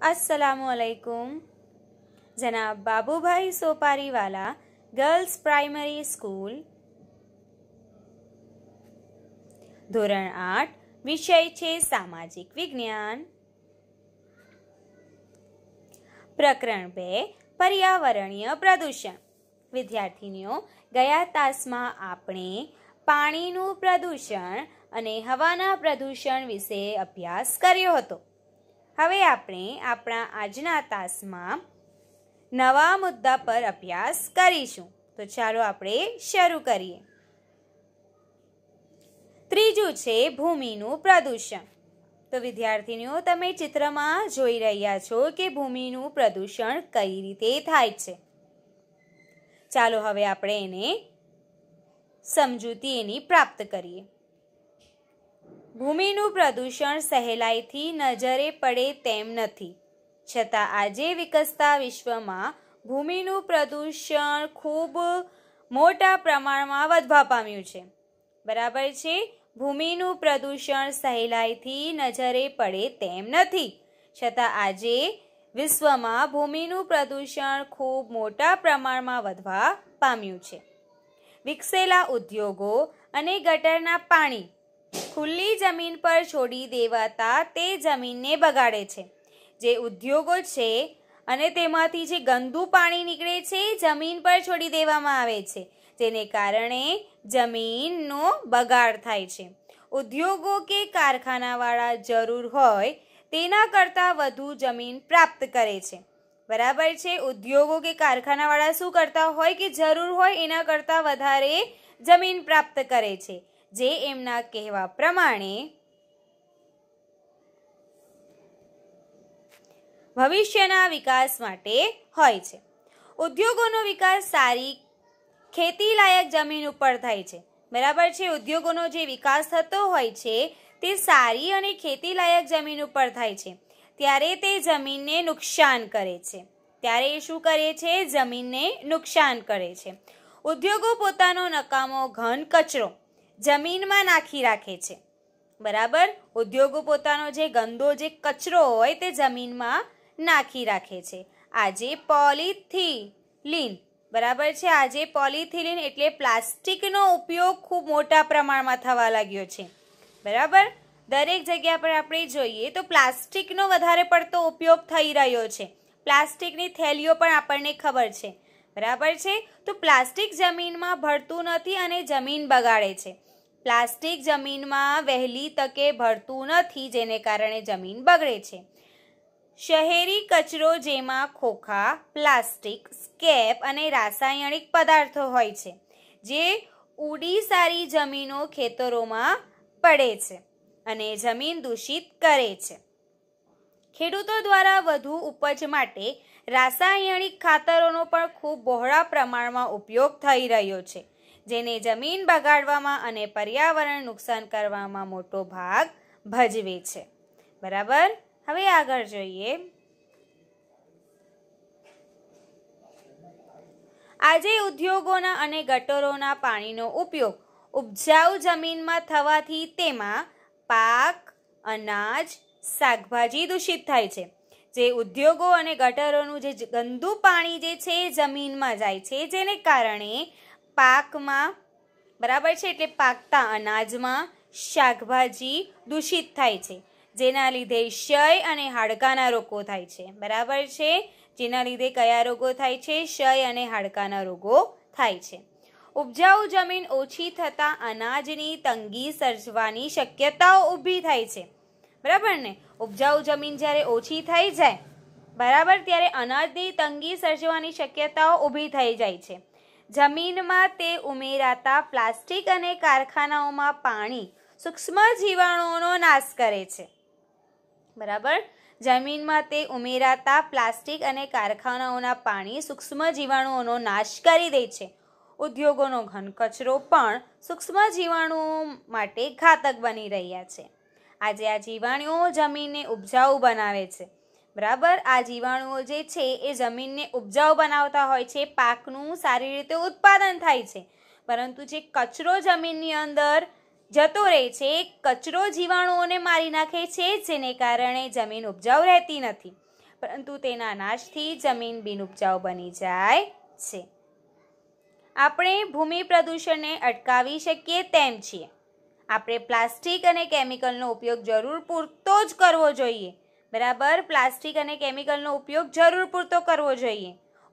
અસલામ અસલામકુમ જના Babubhai Soparivala girls primary school ધોરણ આઠ વિષય છે સામાજિક વિજ્ઞાન પ્રકરણ બે પર્યાવરણીય પ્રદૂષણ વિદ્યાર્થીનીઓ ગયા તાસમાં આપણે પાણીનું પ્રદૂષણ અને હવાના પ્રદૂષણ વિશે અભ્યાસ કર્યો હતો હવે આપણે આપણા આજના તાસમાં નવા મુદ્દા પર અભ્યાસ કરીશું તો ચાલો આપણે શરૂ કરીએ ત્રીજું છે ભૂમિનું પ્રદૂષણ તો વિદ્યાર્થીનીઓ તમે ચિત્રમાં જોઈ રહ્યા છો કે ભૂમિનું પ્રદૂષણ કઈ રીતે થાય છે ચાલો હવે આપણે એને સમજૂતી એની પ્રાપ્ત કરીએ ભૂમિનું પ્રદૂષણ સહેલાઈથી નજરે પડે તેમ નથી છતાં આજે વિકસતા વિશ્વમાં ભૂમિનું પ્રદૂષણ ખૂબ મોટા પ્રમાણમાં વધવા પામ્યું છે બરાબર છે ભૂમિનું પ્રદૂષણ સહેલાઈથી નજરે પડે તેમ નથી છતાં આજે વિશ્વમાં ભૂમિનું પ્રદૂષણ ખૂબ મોટા પ્રમાણમાં વધવા પામ્યું છે વિકસેલા ઉદ્યોગો અને ગટરના પાણી ખુલ્લી જમીન પર છોડી દેવાતા તે જમીનને બગાડે છે જે ઉદ્યોગો છે અને તેમાંથી જે ગંદુ પાણી નીકળે છે જમીન પર છોડી દેવામાં આવે છે જેને કારણે જમીનનો બગાડ થાય છે ઉદ્યોગો કે કારખાનાવાળા જરૂર હોય તેના કરતાં વધુ જમીન પ્રાપ્ત કરે છે બરાબર છે ઉદ્યોગો કે કારખાનાવાળા શું કરતા હોય કે જરૂર હોય એના કરતાં વધારે જમીન પ્રાપ્ત કરે છે જે એમના કહેવા પ્રમાણે ભવિષ્યના વિકાસ માટે હોય છે ઉદ્યોગોનો વિકાસ સારી ખેતી લાયક જમીન ઉપર થાય છે બરાબર છે ઉદ્યોગોનો જે વિકાસ થતો હોય છે તે સારી અને ખેતી લાયક જમીન ઉપર થાય છે ત્યારે તે જમીનને નુકસાન કરે છે ત્યારે એ શું કરે છે જમીનને નુકસાન કરે છે ઉદ્યોગો પોતાનો નકામો ઘન કચરો જમીનમાં નાખી રાખે છે બરાબર ઉદ્યોગો પોતાનો જે ગંદો જે કચરો હોય તે જમીનમાં નાખી રાખે છે આજે પોલિથીલિન બરાબર છે આજે પોલિથીલિન એટલે પ્લાસ્ટિકનો ઉપયોગ ખૂબ મોટા પ્રમાણમાં થવા લાગ્યો છે બરાબર દરેક જગ્યા પર આપણે જોઈએ તો પ્લાસ્ટિકનો વધારે પડતો ઉપયોગ થઈ રહ્યો છે પ્લાસ્ટિકની થેલીઓ પણ આપણને ખબર છે બરાબર છે તો પ્લાસ્ટિક જમીનમાં ભળતું નથી અને જમીન બગાડે છે પ્લાસ્ટિક જમીનમાં વહેલી તકે ભળતું નથી જેને કારણે જમીન બગડે છે શહેરી કચરો જેમાં ખોખા પ્લાસ્ટિક સ્કેપ અને રાસાયણિક પદાર્થો હોય છે જે ઉડી સારી જમીનો ખેતરોમાં પડે છે અને જમીન દૂષિત કરે છે ખેડૂતો દ્વારા વધુ ઉપજ માટે રાસાયણિક ખાતરોનો પણ ખૂબ બહોળા પ્રમાણમાં ઉપયોગ થઈ રહ્યો છે જેને જમીન બગાડવામાં અને પર્યાવરણ નુકસાન કરવામાં મોટો ભાગ ભજવે છે બરાબર હવે આગળ જોઈએ આજે ઉદ્યોગોના અને ગટરોના પાણીનો ઉપયોગ ઉપજાઉ જમીનમાં થવાથી તેમાં પાક અનાજ શાકભાજી દૂષિત થાય છે જે ઉદ્યોગો અને ગટરોનું જે ગંદુ પાણી જે છે એ જમીનમાં જાય છે જેને કારણે પાકમાં બરાબર છે એટલે પાકતા અનાજમાં શાકભાજી દૂષિત થાય છે જેના લીધે ક્ષય અને હાડકાના રોગો થાય છે બરાબર છે જેના લીધે કયા રોગો થાય છે ક્ષય અને હાડકાના રોગો થાય છે ઉપજાઉ જમીન ઓછી થતાં અનાજની તંગી સર્જવાની શક્યતાઓ ઊભી થાય છે બરાબર ને ઉપજાઉ જમીન જ્યારે ઓછી થઈ જાય બરાબર ત્યારે અનાજની તંગી સર્જવાની શક્યતાઓ ઊભી થઈ જાય છે જમીનમાં તે ઉમેરાતા પ્લાસ્ટિક અને કારખાનાઓમાં પાણી સૂક્ષ્મ જીવાણુઓનો નાશ કરે છે બરાબર જમીનમાં તે ઉમેરાતા પ્લાસ્ટિક અને કારખાનાઓના પાણી સૂક્ષ્મ જીવાણુઓનો નાશ કરી દે છે ઉદ્યોગોનો ઘન કચરો પણ સૂક્ષ્મ જીવાણુઓ માટે ઘાતક બની રહ્યા છે આજે આ જીવાણુઓ જમીનને ઉપજાઉ બનાવે છે બરાબર આ જીવાણુઓ જે છે એ જમીનને ઉપજાઉ બનાવતા હોય છે પાકનું સારી રીતે ઉત્પાદન થાય છે પરંતુ જે કચરો જમીનની અંદર જતો રહે છે કચરો જીવાણુઓને મારી નાખે છે જેને કારણે જમીન ઉપજાઉ રહેતી નથી પરંતુ તેના નાશથી જમીન બિનઉપજાઉ બની જાય છે આપણે ભૂમિ પ્રદૂષણને અટકાવી શકીએ તેમ છીએ આપણે પ્લાસ્ટિક અને કેમિકલનો ઉપયોગ જરૂર પૂરતો જ કરવો જોઈએ બરાબર પ્લાસ્ટિક અને કેમિકલનો ઉપયોગ જરૂર પૂરતો કરવો જોઈએ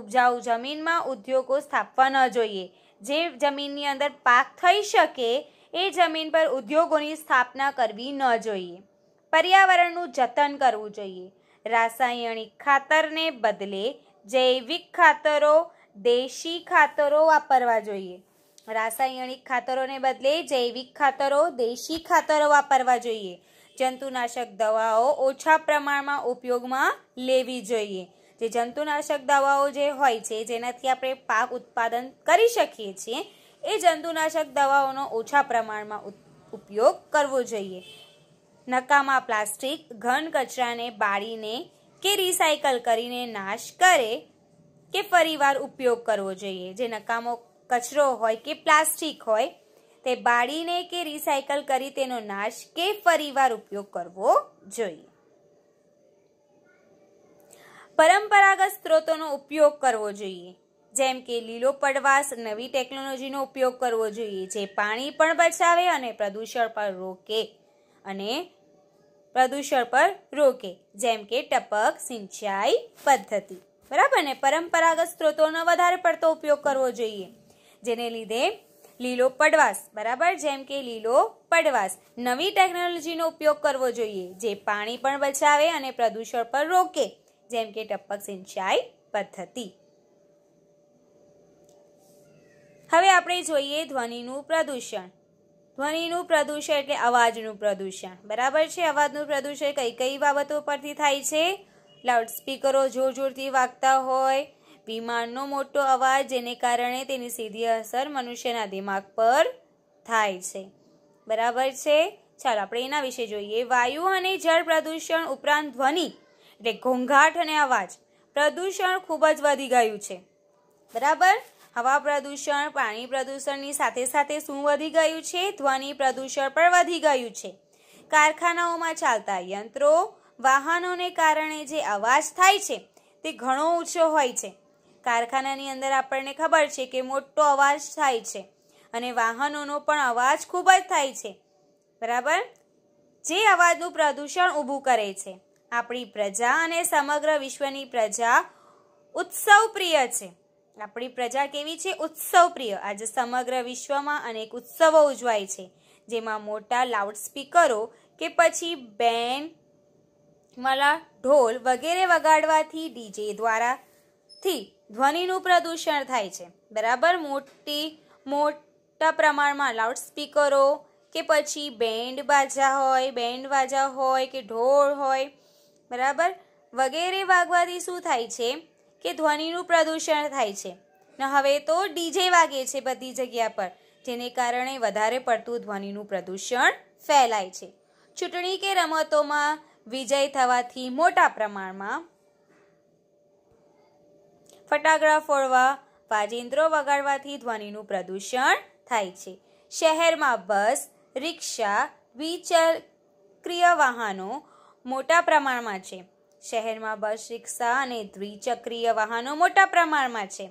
ઉપજાઉ જમીનમાં ઉદ્યોગો સ્થાપવા ન જોઈએ જે જમીનની અંદર પાક થઈ શકે એ જમીન પર ઉદ્યોગોની સ્થાપના કરવી ન જોઈએ પર્યાવરણનું જતન કરવું જોઈએ રાસાયણિક ખાતરને બદલે જૈવિક ખાતરો દેશી ખાતરો વાપરવા જોઈએ રાસાયણિક ખાતરોને બદલે જૈવિક ખાતરો દેશી ખાતરો વાપરવા જોઈએ જંતુનાશક દવાઓ ઓછા પ્રમાણમાં ઉપયોગમાં લેવી જોઈએ જે જંતુનાશક દવાઓ જે હોય છે જેનાથી આપણે પાક ઉત્પાદન કરી શકીએ છીએ એ જંતુનાશક દવાઓનો ઓછા પ્રમાણમાં ઉપયોગ કરવો જોઈએ નકામા પ્લાસ્ટિક ઘન કચરાને બાળીને કે રિસાયકલ કરીને નાશ કરે કે ફરીવાર ઉપયોગ કરવો જોઈએ જે નકામો કચરો હોય કે પ્લાસ્ટિક હોય તે બાળીને કે રિસાયકલ કરી તેનો નાશ કે ફરીવાર ઉપયોગ કરવો જોઈએ પરંપરાગત સ્ત્રોતોનો ઉપયોગ કરવો જોઈએ જેમ કે લીલો પડવાશ નવી ટેકનોલોજીનો ઉપયોગ કરવો જોઈએ જે પાણી પણ બચાવે અને પ્રદૂષણ પર રોકે અને પ્રદૂષણ પર રોકે જેમ કે ટપક સિંચાઈ પદ્ધતિ બરાબર ને પરંપરાગત સ્ત્રોતોનો વધારે પડતો ઉપયોગ કરવો જોઈએ જેને લીધે લીલો પડવાશ બરાબર જેમ કે લીલો પડવાશ નવી ટેકનોલોજીનો ઉપયોગ કરવો જોઈએ જે પાણી પણ બચાવે અને પ્રદૂષણ પર રોકે જેમ કે ટપક સિંચાઈ પદ્ધતિ હવે આપણે જોઈએ ધ્વનિનું પ્રદૂષણ ધ્વનિનું પ્રદૂષણ એટલે અવાજનું પ્રદૂષણ બરાબર છે અવાજનું પ્રદૂષણ કઈ કઈ બાબતો પરથી થાય છે લાઉડસ્પીકરો જોર જોરથી વાગતા હોય વિમાનનો મોટો અવાજ જેને કારણે તેની સીધી અસર મનુષ્યના દિમાગ પર થાય છે બરાબર છે ચાલો આપણે એના વિશે જોઈએ વાયુ અને જળ પ્રદૂષણ ઉપરાંત ધ્વનિ એટલે ઘોંઘાટ અને અવાજ પ્રદૂષણ ખૂબ જ વધી ગયું છે બરાબર હવા પ્રદૂષણ પાણી પ્રદૂષણની સાથે સાથે શું વધી ગયું છે ધ્વનિ પ્રદૂષણ પણ વધી ગયું છે કારખાનાઓમાં ચાલતા યંત્રો વાહનોને કારણે જે અવાજ થાય છે તે ઘણો ઓછો હોય છે કારખાનાની અંદર આપણને ખબર છે કે મોટો અવાજ થાય છે અને વાહનોનો પણ અવાજ ખૂબ જ થાય છે બરાબર જે અવાજનું પ્રદૂષણ ઊભું કરે છે આપણી પ્રજા અને સમગ્ર વિશ્વની પ્રજા ઉત્સવ પ્રિય છે આપણી પ્રજા કેવી છે ઉત્સવ પ્રિય આજે સમગ્ર વિશ્વમાં અનેક ઉત્સવો ઉજવાય છે જેમાં મોટા લાઉડસ્પીકરો કે પછી બેન્ડ મલા ઢોલ વગેરે વગાડવાથી ડીજે દ્વારા થી ધ્વનિનું પ્રદૂષણ થાય છે બરાબર મોટી મોટા પ્રમાણમાં લાઉડસ્પીકરો કે પછી બેન્ડ બાજા હોય બેન્ડ બાજા હોય કે ઢોળ હોય બરાબર વગેરે વાગવાથી શું થાય છે કે ધ્વનિનું પ્રદૂષણ થાય છે ને હવે તો ડીજે વાગે છે બધી જગ્યા પર જેને કારણે વધારે પડતું ધ્વનિનું પ્રદૂષણ ફેલાય છે ચૂંટણી કે રમતોમાં વિજય થવાથી મોટા પ્રમાણમાં ફટાકડા ફોડવા વાજિંદ્રો વગાડવાથી ધ્વનિનું પ્રદૂષણ થાય છે શહેરમાં બસ રિક્ષા દ્વિચક્રીય વાહનો મોટા પ્રમાણમાં છે શહેરમાં બસ રિક્ષા અને દ્વિચક્રીય વાહનો મોટા પ્રમાણમાં છે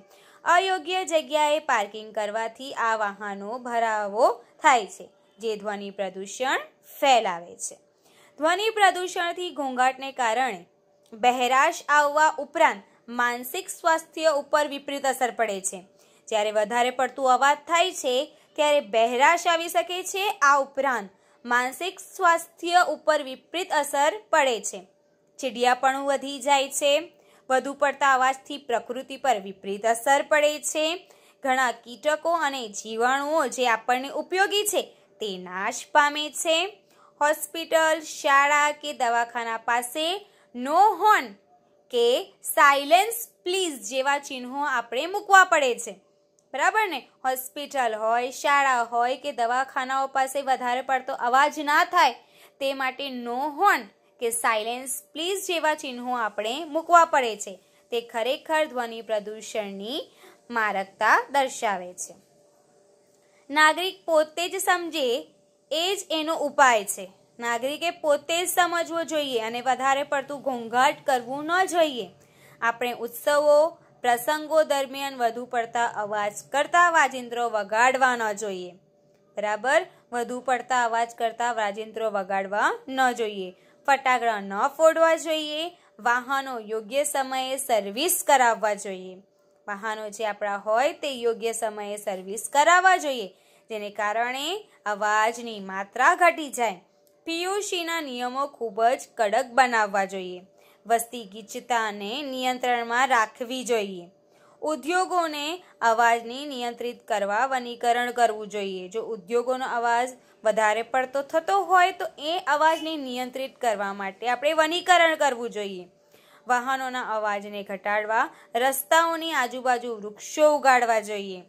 અયોગ્ય જગ્યાએ પાર્કિંગ કરવાથી આ વાહનો ભરાવો થાય છે જે ધ્વનિ પ્રદૂષણ ફેલાવે છે ધ્વનિ પ્રદૂષણથી ઘોંઘાટને કારણે બહેરાશ આવવા ઉપરાંત માનસિક સ્વાસ્થ્ય ઉપર વિપરીત અસર પડે છે જ્યારે વધારે પડતું અવાજ થાય છે ત્યારે બહેરાશ આવી શકે છે આ ઉપરાંત માનસિક સ્વાસ્થ્ય ઉપર વિપરીત અસર પડે છે ચીડિયાપણું વધી જાય છે વધુ પડતા અવાજથી પ્રકૃતિ પર વિપરીત અસર પડે છે ઘણા કીટકો અને જીવાણુઓ જે આપણને ઉપયોગી છે તે નાશ પામે છે હોસ્પિટલ શાળા કે દવાખાના પાસે નો હોર્ન કે સાયલેન્સ પ્લીઝ જેવા ચિહ્નો આપણે મૂકવા પડે છે બરાબર ને હોસ્પિટલ હોય શાળા હોય કે દવાખાનાઓ પાસે વધારે પડતો અવાજ ના થાય તે માટે નો હોર્ન કે સાયલેન્સ પ્લીઝ જેવા ચિહ્નો આપણે મૂકવા પડે છે તે ખરેખર ધ્વનિ પ્રદૂષણની મારકતા દર્શાવે છે નાગરિક પોતે જ સમજે એ જ એનો ઉપાય છે નાગરિકે પોતે જ સમજવો જોઈએ અને વધારે પડતું ઘોંઘાટ કરવું ન જોઈએ આપણે ઉત્સવો પ્રસંગો દરમિયાન વધુ પડતા અવાજ કરતા વાજિંત્રો વગાડવા ન જોઈએ બરાબર વધુ પડતા અવાજ કરતા વાજિંત્રો વગાડવા ન જોઈએ ફટાકડા ન ફોડવા જોઈએ વાહનો યોગ્ય સમયે સર્વિસ કરાવવા જોઈએ વાહનો જે આપણા હોય તે યોગ્ય સમયે સર્વિસ કરાવવા જોઈએ જેને કારણે અવાજની માત્રા ઘટી જાય પીયુસીના નિયમો ખૂબ જ કડક બનાવવા જોઈએ વસ્તી ગીચતાને નિયંત્રણમાં રાખવી જોઈએ ઉદ્યોગોને અવાજને નિયંત્રિત કરવા વનીકરણ કરવું જોઈએ જો ઉદ્યોગોનો અવાજ વધારે પડતો થતો હોય તો એ અવાજને નિયંત્રિત કરવા માટે આપણે વનીકરણ કરવું જોઈએ વાહનોના અવાજને ઘટાડવા રસ્તાઓની આજુબાજુ વૃક્ષો ઉગાડવા જોઈએ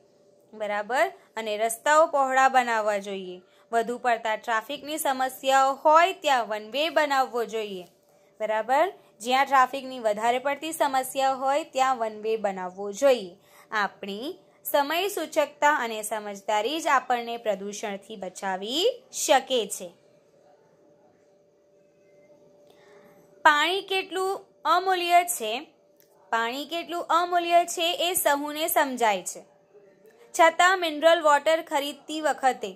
બરાબર અને રસ્તાઓ પહોળા બનાવવા જોઈએ વધુ પડતા ટ્રાફિકની સમસ્યાઓ હોય ત્યાં વન વે બનાવવો જોઈએ બરાબર જ્યાં ટ્રાફિકની વધારે પડતી સમસ્યા હોય ત્યાં વન વે બનાવવો જોઈએ આપણી સમય સૂચકતા અને સમજદારી જ આપણને પ્રદૂષણથી બચાવી શકે છે પાણી કેટલું અમૂલ્ય છે પાણી કેટલું અમૂલ્ય છે એ સહુને સમજાય છે છતાં મિનરલ વોટર ખરીદતી વખતે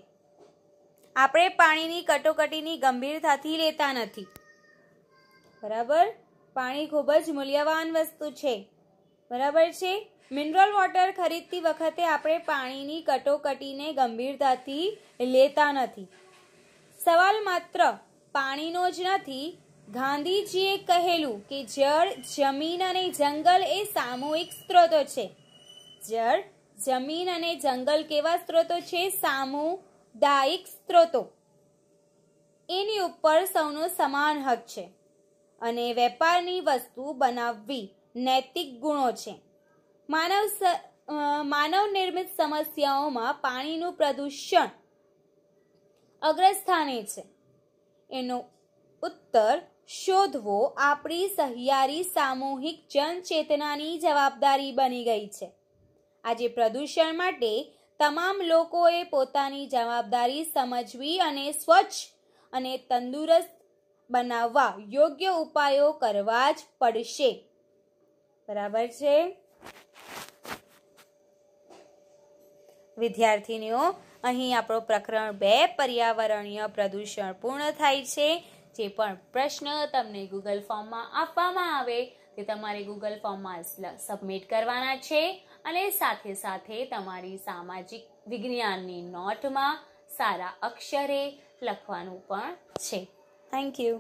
આપણે પાણીની કટોકટીની ગંભીરતાથી લેતા નથી બરાબર પાણી ખૂબ જ મૂલ્યવાન વસ્તુ છે બરાબર છે મિનરલ વોટર ખરીદતી વખતે આપણે પાણીની કટોકટીને ગંભીરતાથી લેતા નથી સવાલ માત્ર પાણીનો જ નથી ગાંધીજીએ કહેલું કે જળ જમીન અને જંગલ એ સામૂહિક સ્ત્રોતો છે જળ જમીન અને જંગલ કેવા સ્ત્રોતો છે સામૂહ દાયિક સ્ત્રોતો એની ઉપર સૌનો સમાન હક છે અને વેપારની વસ્તુ બનાવવી નૈતિક ગુણો છે માનવ માનવ નિર્મિત સમસ્યાઓમાં પાણીનું પ્રદૂષણ અગ્રસ્થાને છે એનો ઉત્તર શોધવો આપણી સહિયારી સામૂહિક જનચેતનાની જવાબદારી બની ગઈ છે આજે પ્રદૂષણ માટે તમામ લોકોએ પોતાની જવાબદારી સમજવી અને સ્વચ્છ અને તંદુરસ્ત બનાવવા યોગ્ય ઉપાયો કરવા જ પડશે બરાબર છે વિદ્યાર્થીનીઓ અહીં આપણો પ્રકરણ બે પર્યાવરણીય પ્રદૂષણ પૂર્ણ થાય છે જે પણ પ્રશ્ન તમને ગૂગલ ફોર્મમાં આપવામાં આવે તે તમારે ગૂગલ ફોર્મમાં સબમિટ કરવાના છે અને સાથે સાથે તમારી સામાજિક વિજ્ઞાનની નોટમાં સારા અક્ષરે લખવાનું પણ છે થેન્ક યુ